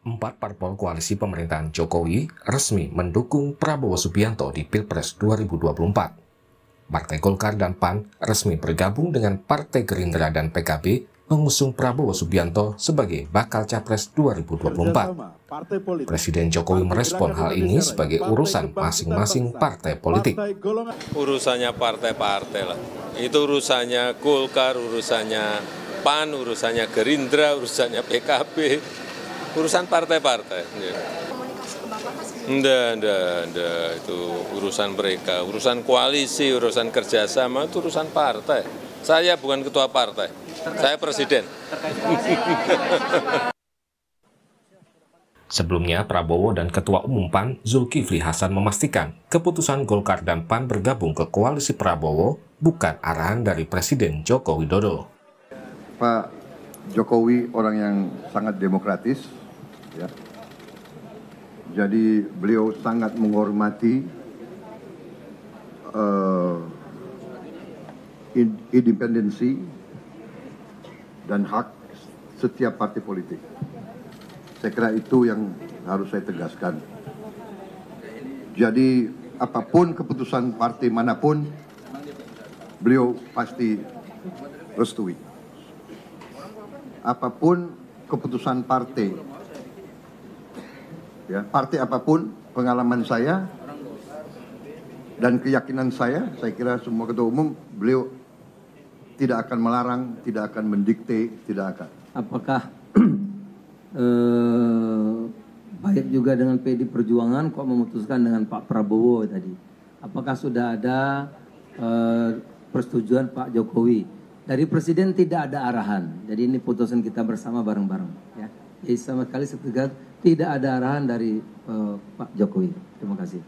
Empat parpol koalisi pemerintahan Jokowi resmi mendukung Prabowo Subianto di Pilpres 2024. Partai Golkar dan PAN resmi bergabung dengan Partai Gerindra dan PKB mengusung Prabowo Subianto sebagai bakal capres 2024. Presiden Jokowi merespon hal ini sebagai urusan masing-masing partai politik. Urusannya partai-partai lah. Itu urusannya Golkar, urusannya PAN, urusannya Gerindra, urusannya PKB, urusan partai-partai. nda nda nda Itu urusan mereka. Urusan koalisi, urusan kerjasama, itu urusan partai. Saya bukan ketua partai, saya presiden. Sebelumnya, Prabowo dan Ketua Umum PAN Zulkifli Hasan memastikan keputusan Golkar dan PAN bergabung ke koalisi Prabowo bukan arahan dari Presiden Joko Widodo. Pak Jokowi orang yang sangat demokratis, Ya. Jadi beliau sangat menghormati uh, independensi dan hak setiap partai politik. Saya kira itu yang harus saya tegaskan. Jadi apapun keputusan partai manapun, beliau pasti restui. Apapun keputusan partai ya, partai apapun pengalaman saya dan keyakinan saya, saya kira semua ketua umum beliau tidak akan melarang, tidak akan mendikte, tidak akan. Apakah eh, baik juga dengan PD Perjuangan kok memutuskan dengan Pak Prabowo tadi? Apakah sudah ada eh, persetujuan Pak Jokowi? Dari Presiden tidak ada arahan, jadi ini putusan kita bersama bareng-bareng. Ya, jadi sama sekali seketika tidak ada arahan dari uh, Pak Jokowi. Terima kasih.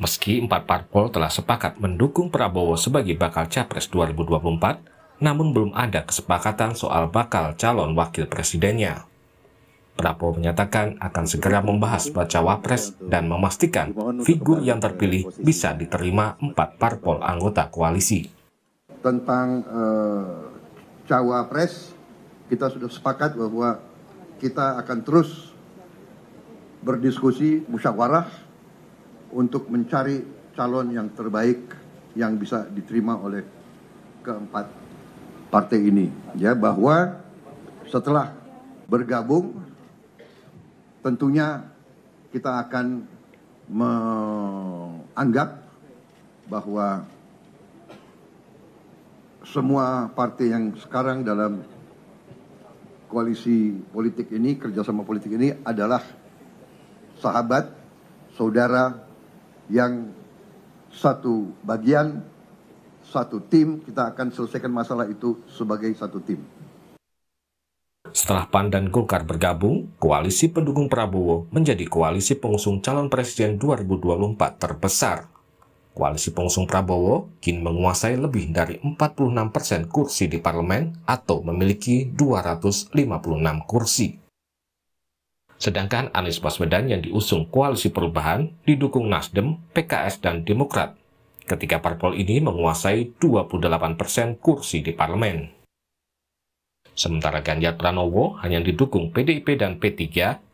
Meski empat parpol telah sepakat mendukung Prabowo sebagai bakal capres 2024, namun belum ada kesepakatan soal bakal calon wakil presidennya. Prabowo menyatakan akan segera membahas baca wapres dan memastikan figur yang terpilih bisa diterima empat parpol anggota koalisi. Tentang uh, cawapres, kita sudah sepakat bahwa kita akan terus berdiskusi musyawarah untuk mencari calon yang terbaik yang bisa diterima oleh keempat partai ini ya bahwa setelah bergabung tentunya kita akan menganggap bahwa semua partai yang sekarang dalam koalisi politik ini, kerjasama politik ini adalah sahabat, saudara yang satu bagian, satu tim, kita akan selesaikan masalah itu sebagai satu tim. Setelah PAN dan Golkar bergabung, koalisi pendukung Prabowo menjadi koalisi pengusung calon presiden 2024 terbesar koalisi pengusung Prabowo kini menguasai lebih dari 46% persen kursi di parlemen atau memiliki 256 kursi. Sedangkan Anies Baswedan yang diusung koalisi perubahan didukung Nasdem, PKS, dan Demokrat. ketika parpol ini menguasai 28% persen kursi di parlemen. Sementara Ganjar Pranowo hanya didukung PDIP dan P3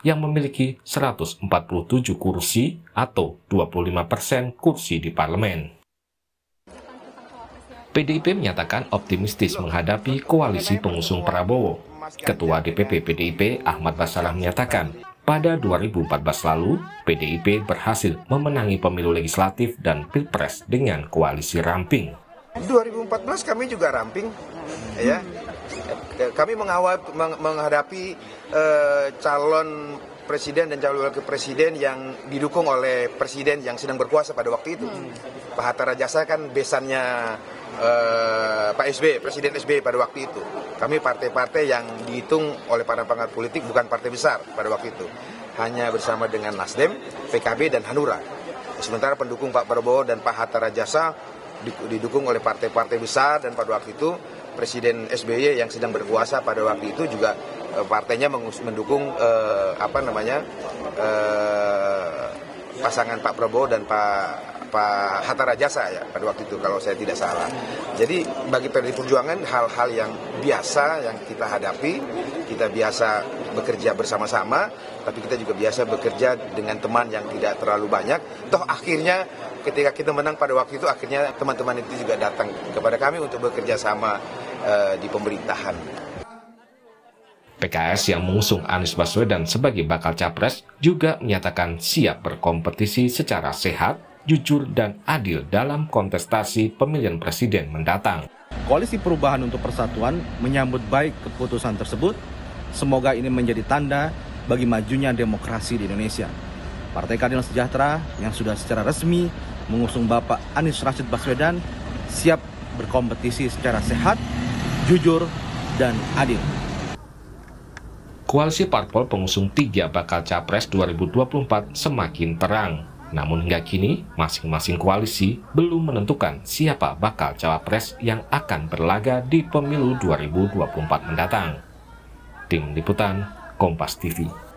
yang memiliki 147 kursi atau 25% persen kursi di parlemen. PDIP menyatakan optimistis menghadapi koalisi pengusung Prabowo. Ketua DPP PDIP Ahmad Basarah menyatakan, pada 2014 lalu, PDIP berhasil memenangi pemilu legislatif dan pilpres dengan koalisi ramping. 2014 kami juga ramping, ya kami mengawal menghadapi eh, calon presiden dan calon wakil presiden yang didukung oleh presiden yang sedang berkuasa pada waktu itu. Hmm. Pak Hatta Rajasa kan besannya eh, Pak SB, presiden SB pada waktu itu. Kami partai-partai yang dihitung oleh para pengamat politik bukan partai besar pada waktu itu. Hanya bersama dengan Nasdem, PKB, dan Hanura. Sementara pendukung Pak Prabowo dan Pak Hatta Rajasa didukung oleh partai-partai besar dan pada waktu itu Presiden SBY yang sedang berkuasa pada waktu itu juga eh, partainya mendukung eh, apa namanya eh, pasangan Pak Prabowo dan Pak Pak Hatta Rajasa ya pada waktu itu kalau saya tidak salah. Jadi bagi PDI Perjuangan hal-hal yang biasa yang kita hadapi, kita biasa bekerja bersama-sama, tapi kita juga biasa bekerja dengan teman yang tidak terlalu banyak. Toh akhirnya ketika kita menang pada waktu itu akhirnya teman-teman itu juga datang kepada kami untuk bekerja sama Eh, di pemerintahan. PKS yang mengusung Anies Baswedan sebagai bakal capres juga menyatakan siap berkompetisi secara sehat, jujur, dan adil dalam kontestasi pemilihan presiden mendatang. Koalisi Perubahan untuk Persatuan menyambut baik keputusan tersebut. Semoga ini menjadi tanda bagi majunya demokrasi di Indonesia. Partai Keadilan Sejahtera yang sudah secara resmi mengusung Bapak Anies Rashid Baswedan siap berkompetisi secara sehat, jujur, dan adil. Koalisi parpol pengusung tiga bakal capres 2024 semakin terang. Namun hingga kini, masing-masing koalisi belum menentukan siapa bakal cawapres yang akan berlaga di pemilu 2024 mendatang. Tim Liputan, Kompas TV.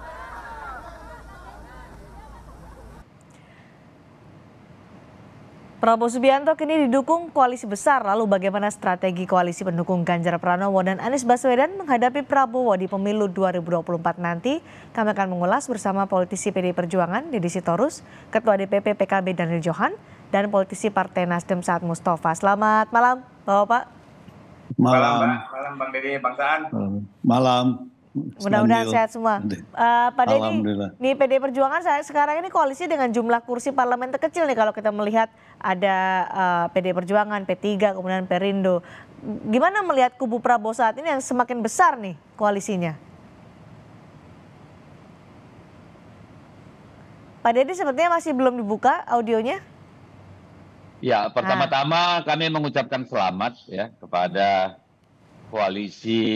Prabowo Subianto kini didukung koalisi besar. Lalu bagaimana strategi koalisi pendukung Ganjar Pranowo dan Anies Baswedan menghadapi Prabowo di pemilu 2024 nanti? Kami akan mengulas bersama politisi PD Perjuangan Deddy Sitorus, Ketua DPP PKB Daniel Johan, dan politisi Partai Nasdem Saat Mustafa. Selamat malam, Bapak. Malam. Malam, Bang, malam Deddy, Bang Saan. malam. Mudah-mudahan sehat semua. Uh, Pak Deddy, ini PD Perjuangan saya sekarang ini koalisi dengan jumlah kursi parlemen terkecil nih kalau kita melihat ada uh, eh, PD Perjuangan, P3, kemudian Perindo. Gimana melihat kubu Prabowo saat ini yang semakin besar nih koalisinya? Pak Deddy sepertinya masih belum dibuka audionya. Ya, pertama-tama ah. kami mengucapkan selamat ya kepada koalisi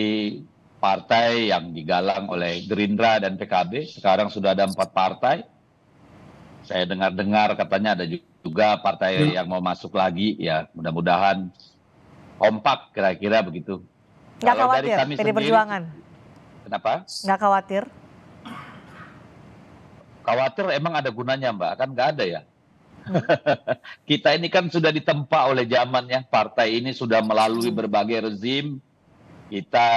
partai yang digalang oleh Gerindra dan PKB. Sekarang sudah ada empat partai. Saya dengar-dengar katanya ada juga partai ya. yang mau masuk lagi. Ya mudah-mudahan kompak kira-kira begitu. Nggak Kalau khawatir dari kami sendiri, Perjuangan? Kenapa? Nggak khawatir? Khawatir emang ada gunanya Mbak, kan nggak ada ya. Hmm. kita ini kan sudah ditempa oleh zamannya. Partai ini sudah melalui berbagai rezim. Kita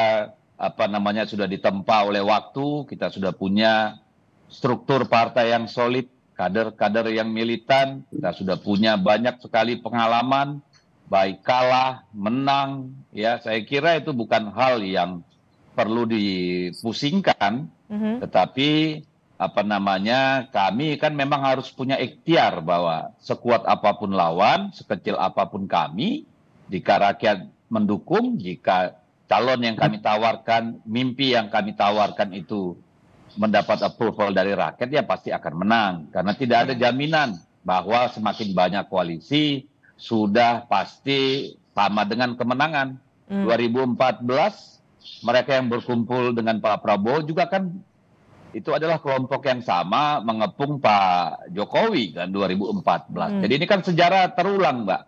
apa namanya sudah ditempa oleh waktu, kita sudah punya struktur partai yang solid, kader-kader yang militan, kita sudah punya banyak sekali pengalaman baik kalah, menang, ya saya kira itu bukan hal yang perlu dipusingkan, mm-hmm. tetapi apa namanya kami kan memang harus punya ikhtiar bahwa sekuat apapun lawan, sekecil apapun kami, jika rakyat mendukung, jika calon yang kami tawarkan, mimpi yang kami tawarkan itu mendapat approval dari rakyat ya pasti akan menang karena tidak ada jaminan bahwa semakin banyak koalisi sudah pasti sama dengan kemenangan. Hmm. 2014 mereka yang berkumpul dengan Pak Prabowo juga kan itu adalah kelompok yang sama mengepung Pak Jokowi kan 2014. Hmm. Jadi ini kan sejarah terulang, Mbak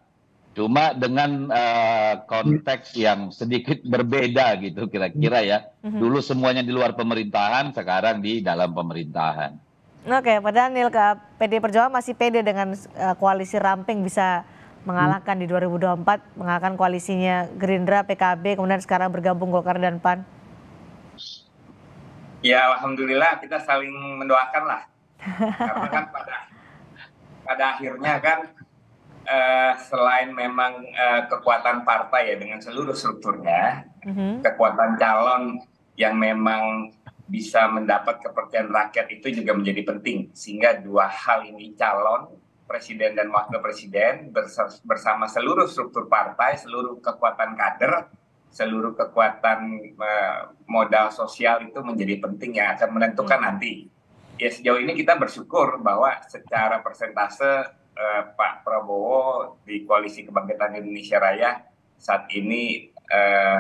cuma dengan eh, konteks hmm. yang sedikit berbeda gitu kira kira ya hmm. dulu semuanya di luar pemerintahan sekarang di dalam pemerintahan oke padahal Nil ke PD Perjuangan masih pede dengan uh, koalisi ramping bisa mengalahkan di 2024 mengalahkan koalisinya Gerindra PKB kemudian sekarang bergabung Golkar dan PAN ya alhamdulillah kita saling mendoakan lah karena kan pada pada akhirnya kan uh, selain memang uh, kekuatan partai ya dengan seluruh strukturnya, mm-hmm. kekuatan calon yang memang bisa mendapat kepercayaan rakyat itu juga menjadi penting. Sehingga dua hal ini calon presiden dan wakil presiden bersama seluruh struktur partai, seluruh kekuatan kader, seluruh kekuatan uh, modal sosial itu menjadi penting yang akan menentukan mm-hmm. nanti. Ya sejauh ini kita bersyukur bahwa secara persentase eh, Pak Prabowo di koalisi Kebangkitan Indonesia Raya saat ini eh,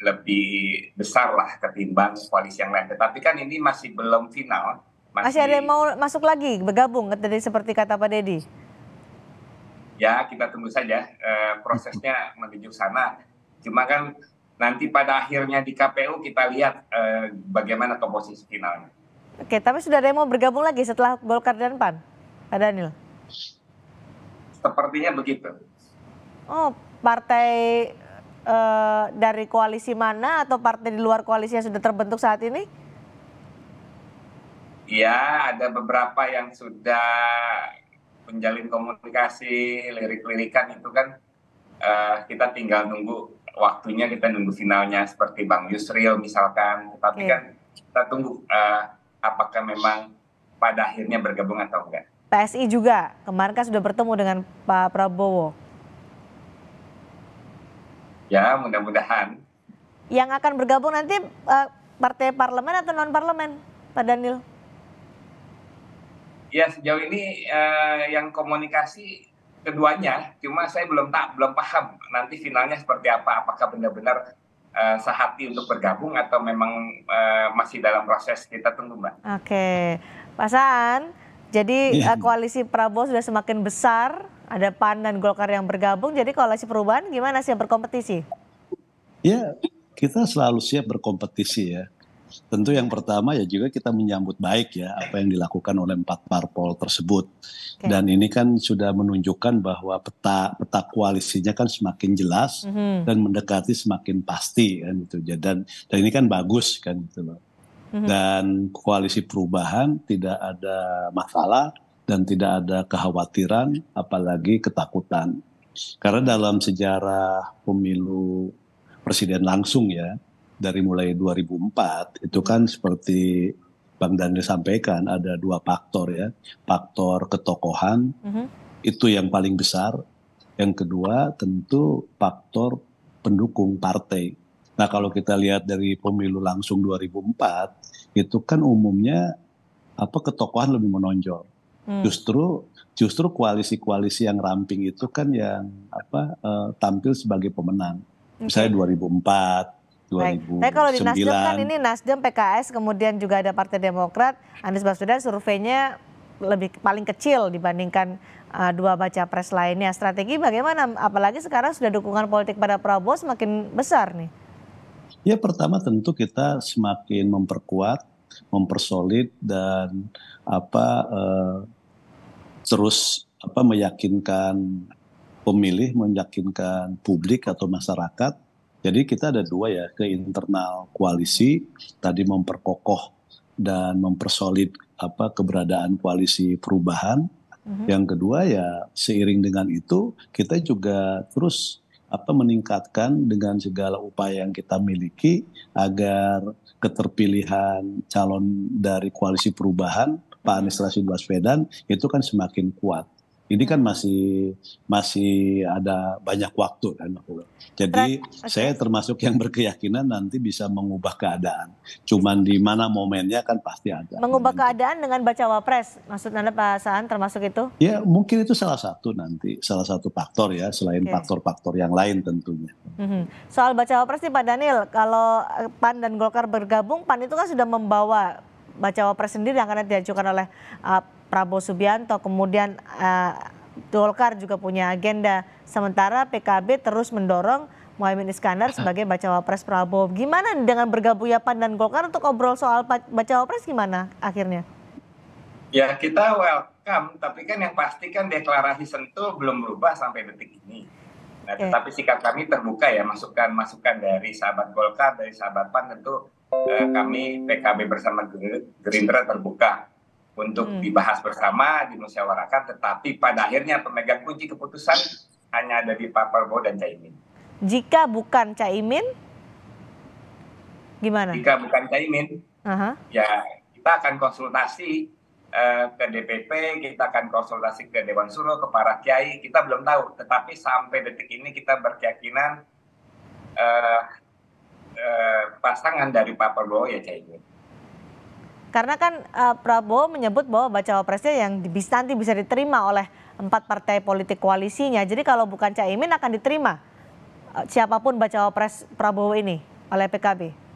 lebih besar lah ketimbang koalisi yang lain. Tetapi kan ini masih belum final. Masih, masih ada yang mau masuk lagi bergabung tadi seperti kata Pak Dedi. Ya kita tunggu saja e, prosesnya menuju sana. Cuma kan nanti pada akhirnya di KPU kita lihat e, bagaimana komposisi finalnya. Oke, tapi sudah ada yang mau bergabung lagi setelah Golkar dan PAN, Pak Daniel. Sepertinya begitu. Oh, partai e, dari koalisi mana atau partai di luar koalisi yang sudah terbentuk saat ini? Ya, ada beberapa yang sudah menjalin komunikasi, lirik-lirikan itu kan eh, kita tinggal nunggu waktunya kita nunggu finalnya seperti Bang Yusril misalkan tapi okay. Iya. kan kita tunggu eh, apakah memang pada akhirnya bergabung atau enggak PSI juga kemarin kan sudah bertemu dengan Pak Prabowo. Ya, mudah-mudahan. Yang akan bergabung nanti uh, partai parlemen atau non parlemen, Pak Daniel? Ya, sejauh ini uh, yang komunikasi keduanya, cuma saya belum tak belum paham nanti finalnya seperti apa, apakah benar-benar uh, sehati untuk bergabung atau memang uh, masih dalam proses kita tunggu, Mbak. Oke, Pak Saan. Jadi ya. koalisi Prabowo sudah semakin besar, ada PAN dan Golkar yang bergabung. Jadi koalisi perubahan gimana yang berkompetisi? Ya, kita selalu siap berkompetisi ya. Tentu yang pertama ya juga kita menyambut baik ya apa yang dilakukan oleh empat parpol tersebut. Okay. Dan ini kan sudah menunjukkan bahwa peta peta koalisinya kan semakin jelas mm -hmm. dan mendekati semakin pasti kan gitu. Dan dan ini kan bagus kan gitu loh. Mhm. dan koalisi perubahan tidak ada masalah dan tidak ada kekhawatiran apalagi ketakutan karena dalam sejarah pemilu presiden langsung ya dari mulai 2004 itu kan seperti Bang Daniel sampaikan ada dua faktor ya faktor ketokohan uh mhm. -huh. itu yang paling besar yang kedua tentu faktor pendukung partai Nah kalau kita lihat dari pemilu langsung 2004 itu kan umumnya apa ketokohan lebih menonjol. Hmm. Justru justru koalisi-koalisi yang ramping itu kan yang apa uh, tampil sebagai pemenang. Okay. Misalnya 2004 Baik. Tapi kalau di Nasdem kan ini Nasdem, PKS, kemudian juga ada Partai Demokrat. Anies Baswedan surveinya lebih paling kecil dibandingkan uh, dua baca pres lainnya. Strategi bagaimana? Apalagi sekarang sudah dukungan politik pada Prabowo semakin besar nih. Ya pertama tentu kita semakin memperkuat, mempersolid dan apa eh, terus apa meyakinkan pemilih, meyakinkan publik atau masyarakat. Jadi kita ada dua ya ke internal koalisi tadi memperkokoh dan mempersolid apa keberadaan koalisi perubahan. Mm -hmm. Yang kedua ya seiring dengan itu kita juga terus apa meningkatkan dengan segala upaya yang kita miliki agar keterpilihan calon dari koalisi perubahan Pak Anies Rashid Baswedan itu kan semakin kuat ini kan masih masih ada banyak waktu kan jadi saya termasuk yang berkeyakinan nanti bisa mengubah keadaan cuman di mana momennya kan pasti ada mengubah keadaan dengan baca wapres maksud anda pak Saan termasuk itu ya mungkin itu salah satu nanti salah satu faktor ya selain faktor-faktor okay. yang lain tentunya mm soal baca wapres nih pak Daniel kalau eh, Pan dan Golkar bergabung Pan itu kan sudah membawa baca wapres sendiri yang akan diajukan oleh uh, Prabowo Subianto, kemudian uh, Golkar juga punya agenda. Sementara PKB terus mendorong Muhammad Iskandar sebagai bacawa pres Prabowo. Gimana dengan bergabungnya PAN dan Golkar untuk obrol soal bacawa pres gimana akhirnya? Ya kita welcome, tapi kan yang pasti kan deklarasi sentuh belum berubah sampai detik ini. Nah, tetapi sikap kami terbuka ya, masukan-masukan dari sahabat Golkar, dari sahabat PAN tentu eh, kami PKB bersama Gerindra terbuka untuk hmm. dibahas bersama, dimusyawarahkan, tetapi pada akhirnya pemegang kunci keputusan hanya ada di Pak Prabowo dan Caimin. Jika bukan Caimin, gimana? Jika bukan Caimin, uh-huh. ya kita akan konsultasi uh, ke DPP, kita akan konsultasi ke Dewan Suro, ke para kiai, kita belum tahu. Tetapi sampai detik ini kita berkeyakinan uh, uh, pasangan dari Pak Prabowo ya Caimin. Karena kan uh, Prabowo menyebut bahwa baca wapresnya yang bisa, nanti bisa diterima oleh empat partai politik koalisinya. Jadi kalau bukan Caimin akan diterima uh, siapapun baca wapres Prabowo ini oleh PKB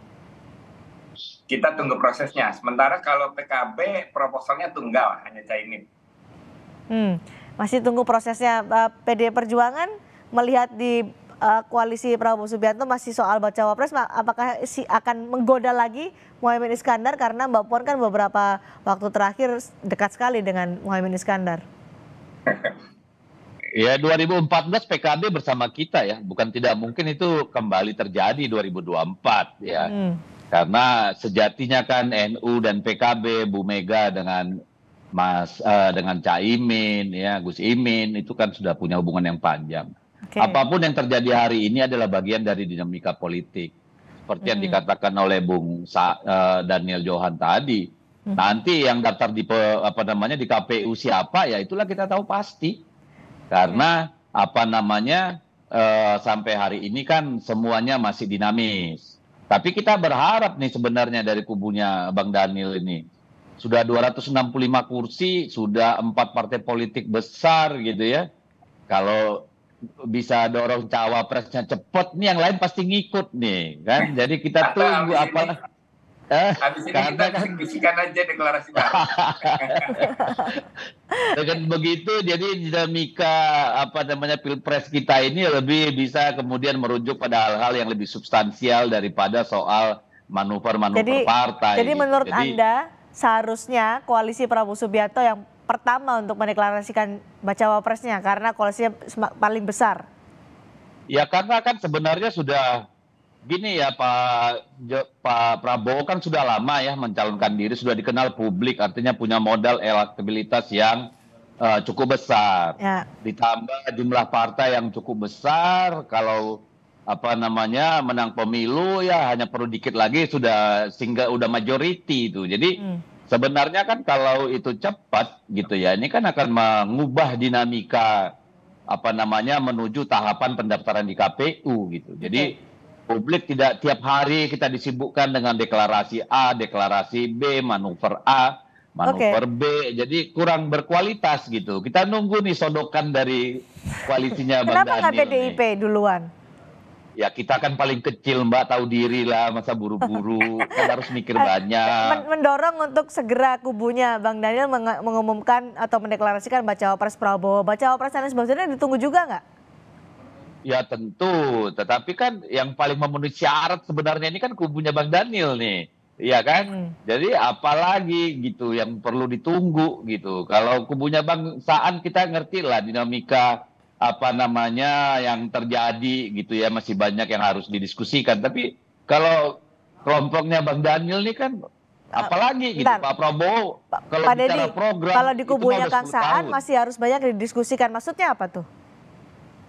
kita tunggu prosesnya. Sementara kalau PKB proposalnya tunggal hanya Caimin. Hmm, masih tunggu prosesnya. Eh, PD Perjuangan melihat di uh, koalisi Prabowo Subianto masih soal baca wapres, apakah si akan menggoda lagi Muhammad Iskandar karena Mbak Puan kan beberapa waktu terakhir dekat sekali dengan Muhammad Iskandar. Ya 2014 PKB bersama kita ya, bukan tidak mungkin itu kembali terjadi 2024 ya. Hmm. Karena sejatinya kan NU dan PKB Bu Mega dengan Mas uh, dengan Caimin ya Gus Imin itu kan sudah punya hubungan yang panjang. Okay. Apapun yang terjadi hari ini adalah bagian dari dinamika politik. Seperti hmm. yang dikatakan oleh Bung Sa, uh, Daniel Johan tadi, hmm. nanti yang daftar di apa namanya di KPU siapa ya itulah kita tahu pasti. Karena hmm. apa namanya uh, sampai hari ini kan semuanya masih dinamis. Tapi kita berharap nih sebenarnya dari kubunya Bang Daniel ini sudah 265 kursi, sudah empat partai politik besar gitu ya. Kalau bisa dorong cawapresnya cepet nih yang lain pasti ngikut nih kan jadi kita Atau tunggu apa Eh, Habis ini kita kan diskusikan aja deklarasi Dengan begitu, jadi dinamika apa namanya pilpres kita ini lebih bisa kemudian merujuk pada hal-hal yang lebih substansial daripada soal manuver-manuver partai. Jadi gitu. menurut jadi, Anda seharusnya koalisi Prabowo Subianto yang pertama untuk mendeklarasikan bacawa presnya karena koalisinya paling besar? Ya karena kan sebenarnya sudah gini ya Pak Pak Prabowo kan sudah lama ya mencalonkan diri sudah dikenal publik artinya punya modal elektabilitas yang uh, cukup besar ya. ditambah jumlah partai yang cukup besar kalau apa namanya menang pemilu ya hanya perlu dikit lagi sudah sehingga udah majority itu jadi hmm sebenarnya kan kalau itu cepat gitu ya, ini kan akan mengubah dinamika apa namanya menuju tahapan pendaftaran di KPU gitu. Jadi publik tidak tiap hari kita disibukkan dengan deklarasi A, deklarasi B, manuver A, manuver okay. B. Jadi kurang berkualitas gitu. Kita nunggu nih sodokan dari koalisinya Bang Kenapa nggak PDIP duluan? Ya kita kan paling kecil Mbak tahu diri lah masa buru-buru kan harus mikir eh, banyak. Mendorong untuk segera kubunya Bang Daniel meng mengumumkan atau mendeklarasikan baca pres Prabowo, Baca pres Anies Baswedan ditunggu juga nggak? Ya tentu, tetapi kan yang paling memenuhi syarat sebenarnya ini kan kubunya Bang Daniel nih. Iya kan? Hmm. Jadi apalagi gitu yang perlu ditunggu gitu. Kalau kubunya Bang Saan kita ngerti lah dinamika apa namanya yang terjadi gitu ya masih banyak yang harus didiskusikan tapi kalau kelompoknya Bang Daniel ini kan apalagi gitu Bentar. Pak Prabowo kalau Pak bicara program kalau di kubunya Kang Saan masih harus banyak didiskusikan maksudnya apa tuh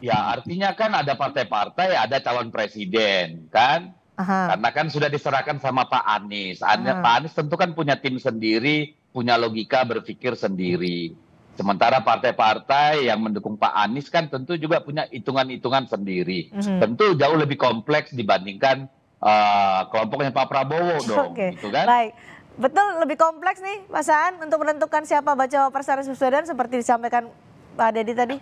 Ya artinya kan ada partai-partai ada calon presiden kan Aha. karena kan sudah diserahkan sama Pak Anies Aha. Pak Anies tentu kan punya tim sendiri punya logika berpikir sendiri Sementara partai-partai yang mendukung Pak Anies kan tentu juga punya hitungan-hitungan sendiri. Mm -hmm. Tentu jauh lebih kompleks dibandingkan uh, kelompoknya Pak Prabowo dong, okay. gitu kan? Baik. Betul lebih kompleks nih Mas An untuk menentukan siapa baca Pres Anies Baswedan seperti disampaikan Pak Deddy tadi.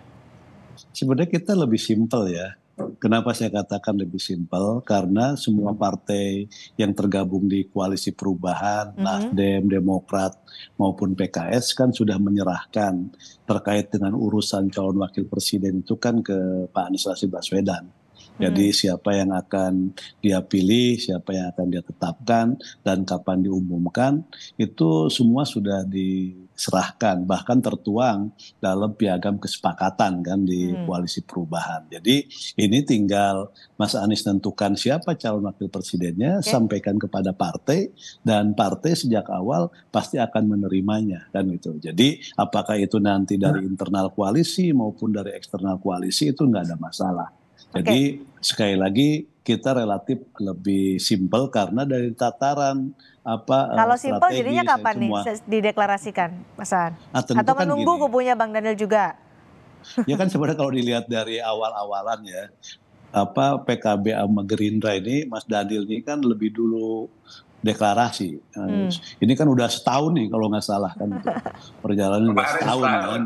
Sebenarnya kita lebih simpel ya. Kenapa saya katakan lebih simpel? Karena semua hmm. partai yang tergabung di koalisi perubahan, mm -hmm. Nasdem, Demokrat maupun PKS kan sudah menyerahkan terkait dengan urusan calon wakil presiden itu kan ke Pak Anies Baswedan jadi hmm. siapa yang akan dia pilih siapa yang akan dia tetapkan dan kapan diumumkan itu semua sudah diserahkan bahkan tertuang dalam piagam kesepakatan kan di hmm. koalisi perubahan jadi ini tinggal Mas Anies tentukan siapa calon wakil presidennya okay. sampaikan kepada partai dan partai sejak awal pasti akan menerimanya dan itu. jadi apakah itu nanti nah. dari internal koalisi maupun dari eksternal koalisi itu nggak ada masalah jadi sekali lagi kita relatif lebih simpel karena dari tataran apa eh, Kalau simpel jadinya kapan semua. nih dideklarasikan, Mas An? Nah, Atau kan menunggu gini. kubunya Bang Daniel juga? Ya kan sebenarnya kalau dilihat dari awal-awalan ya, apa PKB sama Gerindra ini Mas Daniel ini kan lebih dulu deklarasi. Nah, hmm. Ini kan udah setahun nih kalau nggak salah kan perjalanan udah setahun, setahun kan.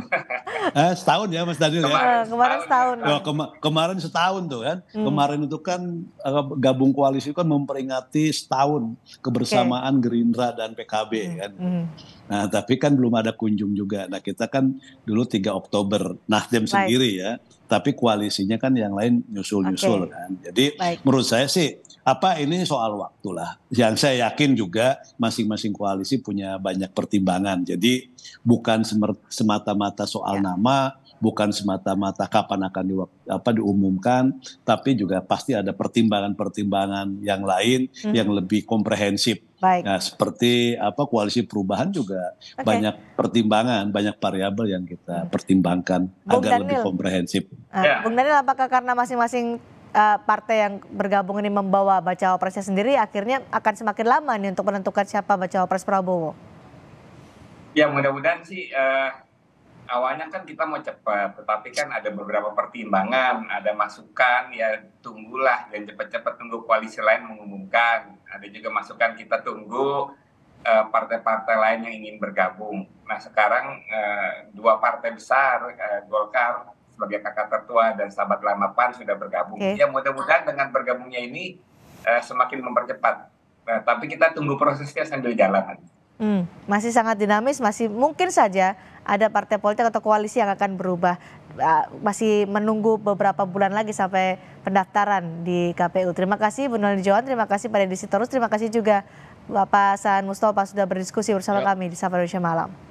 eh, setahun ya Mas Daniel kemarin, ya. Kemarin eh, ya. setahun. Oh, kema kemarin setahun tuh kan. Hmm. Kemarin itu kan eh, gabung koalisi kan memperingati setahun kebersamaan okay. Gerindra dan PKB hmm. kan. Hmm. Nah, tapi kan belum ada kunjung juga. Nah, kita kan dulu 3 Oktober Nasdem Baik. sendiri ya, tapi koalisinya kan yang lain nyusul-nyusul okay. kan. Jadi Baik. menurut saya sih apa ini soal waktu lah. Yang saya yakin juga masing-masing koalisi punya banyak pertimbangan. Jadi bukan semata-mata soal ya. nama, bukan semata-mata kapan akan di, apa diumumkan, tapi juga pasti ada pertimbangan-pertimbangan yang lain hmm. yang lebih komprehensif. Baik. Nah, seperti apa koalisi perubahan juga okay. banyak pertimbangan, banyak variabel yang kita pertimbangkan Bung agar Daniel. lebih komprehensif. Nah, ya. Bung Daniel, apakah karena masing-masing Eh, partai yang bergabung ini membawa bacawa presnya sendiri akhirnya akan semakin lama nih untuk menentukan siapa bacawa pres Prabowo. Ya mudah-mudahan sih uh, awalnya kan kita mau cepat, tetapi kan ada beberapa pertimbangan, ada masukan ya tunggulah dan cepat-cepat tunggu koalisi lain mengumumkan. Ada juga masukan kita tunggu eh, partai-partai uh, lain yang ingin bergabung. Nah sekarang uh, dua partai besar uh, Golkar sebagai kakak tertua dan sahabat lama PAN sudah bergabung. Okay. Ya mudah-mudahan dengan bergabungnya ini uh, semakin mempercepat. Nah, tapi kita tunggu prosesnya sambil jalan. Hmm, masih sangat dinamis, masih mungkin saja ada partai politik atau koalisi yang akan berubah. Ah, masih menunggu beberapa bulan lagi sampai pendaftaran di KPU. Terima kasih Bu Noli Johan, terima kasih Pak Deddy Sitorus, terima kasih juga Bapak San Mustafa sudah berdiskusi bersama ya. kami di Sapa Indonesia Malam.